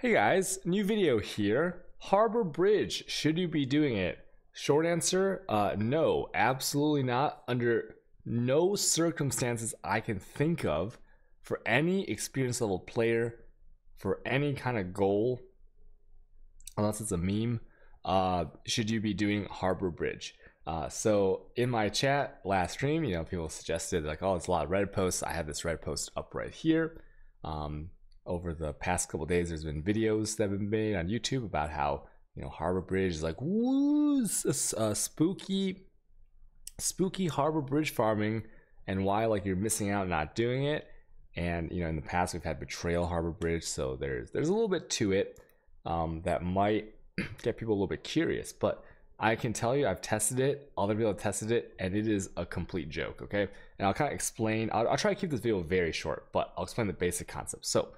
Hey guys, new video here. Harbor Bridge, should you be doing it? Short answer, uh, no, absolutely not. Under no circumstances I can think of for any experience level player, for any kind of goal, unless it's a meme, uh, should you be doing Harbor Bridge? Uh, so in my chat last stream, you know, people suggested like, oh, it's a lot of red posts. I have this red post up right here. Um, over the past couple days, there's been videos that have been made on YouTube about how you know Harbor Bridge is like woo, a uh, spooky, spooky Harbor Bridge farming, and why like you're missing out not doing it. And you know, in the past we've had Betrayal Harbor Bridge, so there's there's a little bit to it um, that might get people a little bit curious. But I can tell you, I've tested it. Other people have tested it, and it is a complete joke. Okay, and I'll kind of explain. I'll, I'll try to keep this video very short, but I'll explain the basic concept. So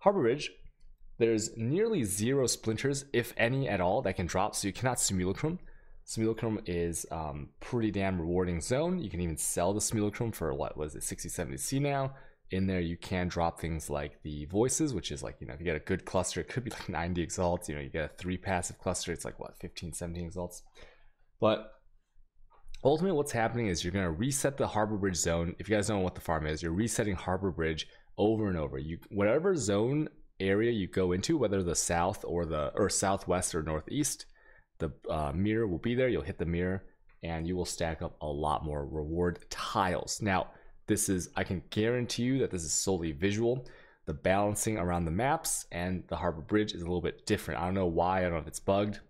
Harbor Ridge, there's nearly zero splinters, if any at all, that can drop, so you cannot Simulacrum. Simulacrum is um, pretty damn rewarding zone. You can even sell the Simulacrum for what was it, 60, 70 C now. In there, you can drop things like the voices, which is like, you know, if you get a good cluster, it could be like 90 exalts. You know, you get a three passive cluster, it's like what, 15, 17 exalts. But ultimately, what's happening is you're going to reset the Harbor Bridge zone. If you guys don't know what the farm is, you're resetting Harbor Bridge over and over. You whatever zone area you go into, whether the south or the or southwest or northeast, the uh, mirror will be there. You'll hit the mirror, and you will stack up a lot more reward tiles. Now, this is I can guarantee you that this is solely visual. The balancing around the maps and the harbor bridge is a little bit different. I don't know why. I don't know if it's bugged,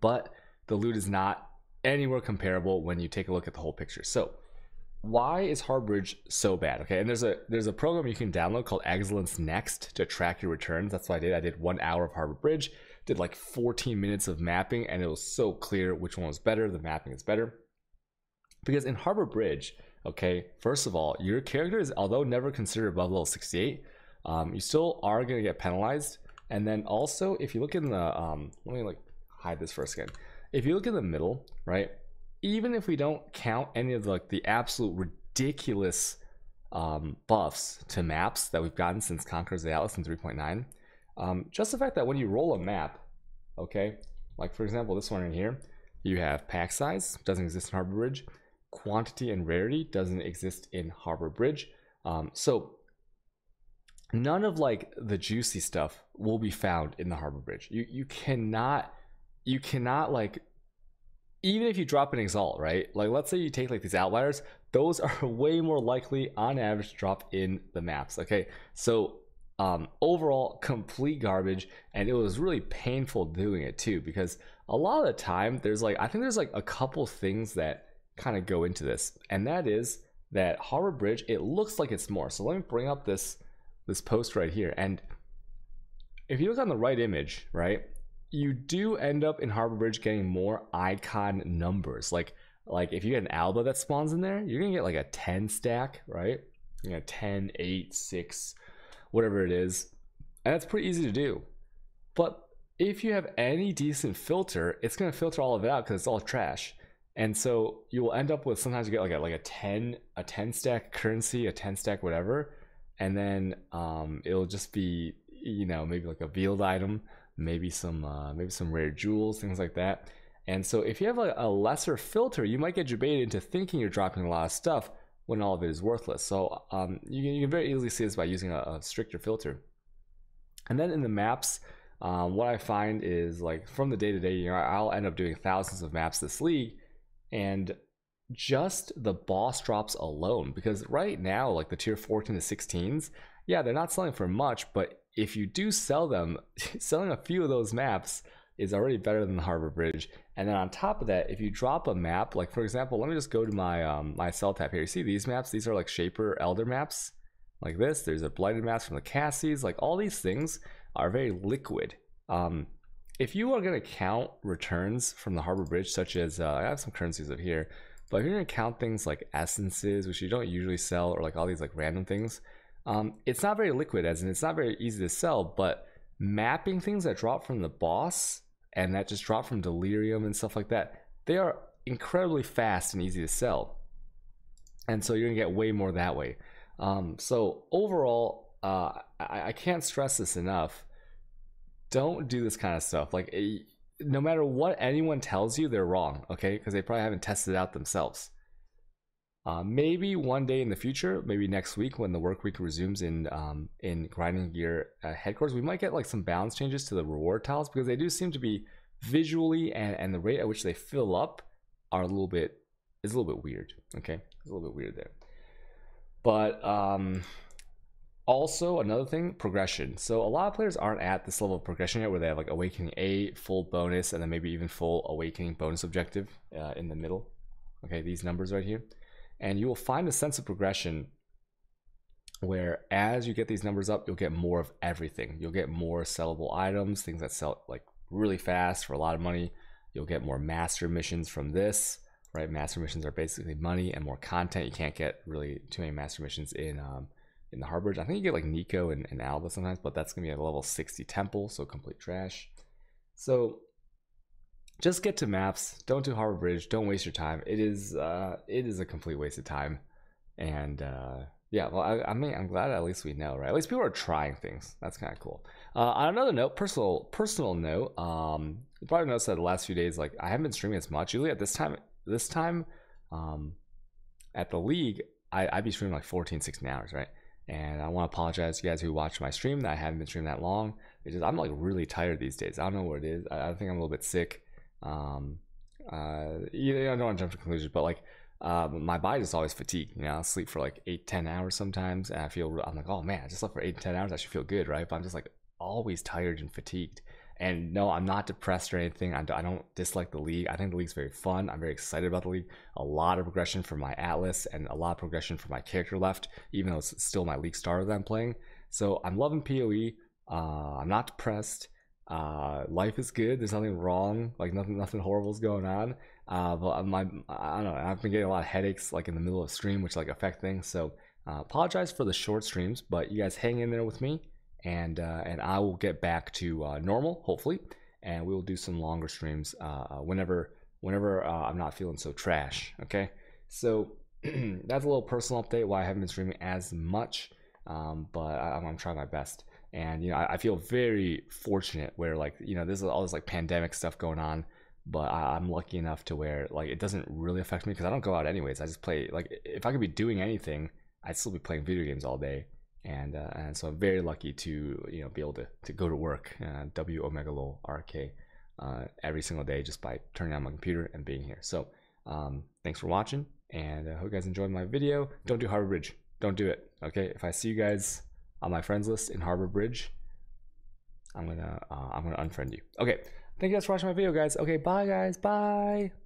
but the loot is not anywhere comparable when you take a look at the whole picture. So why is Harbridge so bad? Okay, and there's a there's a program you can download called Excellence Next to track your returns. That's what I did. I did one hour of Harbor Bridge, did like 14 minutes of mapping, and it was so clear which one was better. The mapping is better. Because in Harbor Bridge, okay, first of all, your character is although never considered above level 68, um, you still are gonna get penalized. And then also, if you look in the um, let me like hide this for a second. If you look in the middle, right, even if we don't count any of the, like the absolute ridiculous um, buffs to maps that we've gotten since Conquerors of the Atlas in 3.9, um, just the fact that when you roll a map, okay, like for example this one in here, you have pack size, doesn't exist in Harbor Bridge, quantity and rarity doesn't exist in Harbor Bridge. Um, so none of like the juicy stuff will be found in the Harbor Bridge. You you cannot you cannot like even if you drop an exalt, right? Like let's say you take like these outliers, those are way more likely on average to drop in the maps. Okay, so um, overall complete garbage, and it was really painful doing it too because a lot of the time there's like I think there's like a couple things that kind of go into this, and that is that Harbor Bridge it looks like it's more. So let me bring up this this post right here, and if you look on the right image, right, you do end up in Harbor Bridge getting more icon numbers. Like like if you get an Alba that spawns in there, you're gonna get like a 10 stack, right? You know, 10, 8, 6, whatever it is. And that's pretty easy to do. But if you have any decent filter, it's gonna filter all of it out because it's all trash. And so you will end up with sometimes you get like a like a 10, a 10 stack currency, a 10 stack whatever, and then um, it'll just be, you know, maybe like a field item maybe some uh, maybe some rare jewels, things like that. And so if you have a, a, lesser filter, you might get jebaited into thinking you're dropping a lot of stuff when all of it is worthless. So um, you, can, you, can, very easily see this by using a, a stricter filter. And then in the maps, um, what I find is like from the day to day, you know, I'll end up doing thousands of maps this league, and just the boss drops alone. Because right now, like the tier 14 to 16s, yeah, they're not selling for much, but if you do sell them, selling a few of those maps is already better than the Harbor Bridge. And then on top of that, if you drop a map, like for example, let me just go to my um, my cell tab here. You see these maps? These are like Shaper Elder maps, like this. There's a Blighted maps from the Cassies. Like all these things are very liquid. Um, if you are going to count returns from the Harbor Bridge, such as uh, I have some currencies up here, but if you're going to count things like essences, which you don't usually sell, or like all these like random things, um, it's not very liquid, as in it's not very easy to sell, but mapping things that drop from the boss and that just drop from delirium and stuff like that, they are incredibly fast and easy to sell. And so you're gonna get way more that way. Um, so overall, uh, I, I, can't stress this enough. Don't do this kind of stuff. Like, eh, no matter what anyone tells you, they're wrong. Okay, because they probably haven't tested it out themselves. Uh, maybe one day in the future, maybe next week when the work week resumes in um, in grinding gear uh, headquarters, we might get like some balance changes to the reward tiles because they do seem to be visually and, and the rate at which they fill up are a little bit is a little bit weird. Okay, it's a little bit weird there. But um, also another thing, progression. So a lot of players aren't at this level of progression yet, where they have like awakening A, full bonus, and then maybe even full awakening bonus objective uh, in the middle. Okay, these numbers right here and you will find a sense of progression where as you get these numbers up, you'll get more of everything. You'll get more sellable items, things that sell like really fast for a lot of money. You'll get more master missions from this, right? Master missions are basically money and more content. You can't get really too many master missions in um, in the harbors. I think you get like Nico and, and Alba sometimes, but that's gonna be a level 60 temple, so complete trash. So just get to maps. Don't do Harbor Bridge. Don't waste your time. It is uh, it is a complete waste of time. And uh, yeah, well, I, I, mean, I'm glad at least we know, right? At least people are trying things. That's kind of cool. Uh, on another note, personal personal note, um, you probably noticed that the last few days, like I haven't been streaming as much. Usually at this time, this time, um, at the league, I, I'd be streaming like 14, 16 hours, right? And I want to apologize to you guys who watched my stream that I haven't been streaming that long. It's just I'm like really tired these days. I don't know what it is. I, I think I'm a little bit sick um, uh, you know, I don't want to jump to conclusions, but like uh, my body's always fatigued. You know, i sleep for like eight, 10 hours sometimes, and I feel I'm like, oh man, I just slept for eight, 10 hours. I should feel good, right? But I'm just like always tired and fatigued. And no, I'm not depressed or anything. I don't dislike the league. I think the league's very fun. I'm very excited about the league. A lot of progression for my Atlas and a lot of progression for my character left, even though it's still my league star that I'm playing. So I'm loving PoE. Uh, I'm not depressed uh, life is good. There's nothing wrong. Like nothing, nothing is going on. Uh, but my, I don't know. I've been getting a lot of headaches like in the middle of stream, which like affect things. So uh, apologize for the short streams, but you guys hang in there with me, and uh, and I will get back to uh, normal hopefully, and we will do some longer streams uh, uh whenever whenever uh, I'm not feeling so trash. Okay, so that's a little personal update why I haven't been streaming as much, um, but I, I'm trying my best and you know I, I, feel very fortunate where like you know this is all this like pandemic stuff going on but I, am lucky enough to where like it doesn't really affect me because i don't go out anyways i just play like if i could be doing anything i'd still be playing video games all day and uh, and so i'm very lucky to you know be able to, to go to work uh, w omega lol rk uh, every single day just by turning on my computer and being here so um, thanks for watching and i hope you guys enjoyed my video don't do harbor bridge don't do it okay if i see you guys on my friends list in Harbor Bridge, I'm gonna uh, I'm gonna unfriend you. Okay, thank you guys for watching my video, guys. Okay, bye guys, bye.